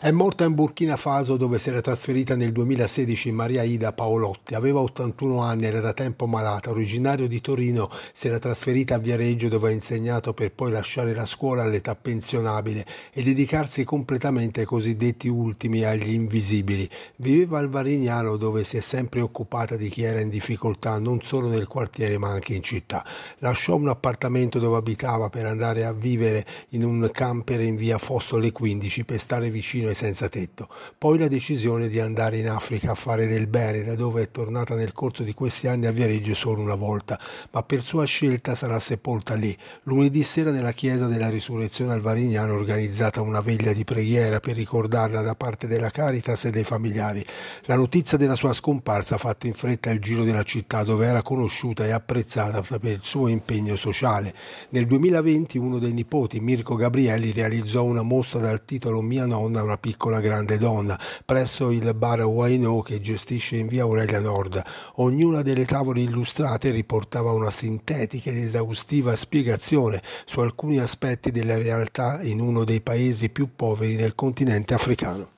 È morta in Burkina Faso dove si era trasferita nel 2016 Maria Ida Paolotti. Aveva 81 anni, era da tempo malata, originario di Torino, si era trasferita a Viareggio dove ha insegnato per poi lasciare la scuola all'età pensionabile e dedicarsi completamente ai cosiddetti ultimi, agli invisibili. Viveva al Varignano dove si è sempre occupata di chi era in difficoltà, non solo nel quartiere ma anche in città. Lasciò un appartamento dove abitava per andare a vivere in un camper in via Fossole 15 per stare vicino bisogno senza tetto. Poi la decisione di andare in Africa a fare del bene, da dove è tornata nel corso di questi anni a Viareggio solo una volta, ma per sua scelta sarà sepolta lì. Lunedì sera nella chiesa della risurrezione al Varignano organizzata una veglia di preghiera per ricordarla da parte della Caritas e dei familiari. La notizia della sua scomparsa ha fatto in fretta il giro della città dove era conosciuta e apprezzata per il suo impegno sociale. Nel 2020 uno dei nipoti, Mirko Gabrielli, realizzò una mostra dal titolo Mia nonna, una piccola grande donna, presso il bar Waino che gestisce in via Aurelia Nord. Ognuna delle tavole illustrate riportava una sintetica ed esaustiva spiegazione su alcuni aspetti della realtà in uno dei paesi più poveri del continente africano.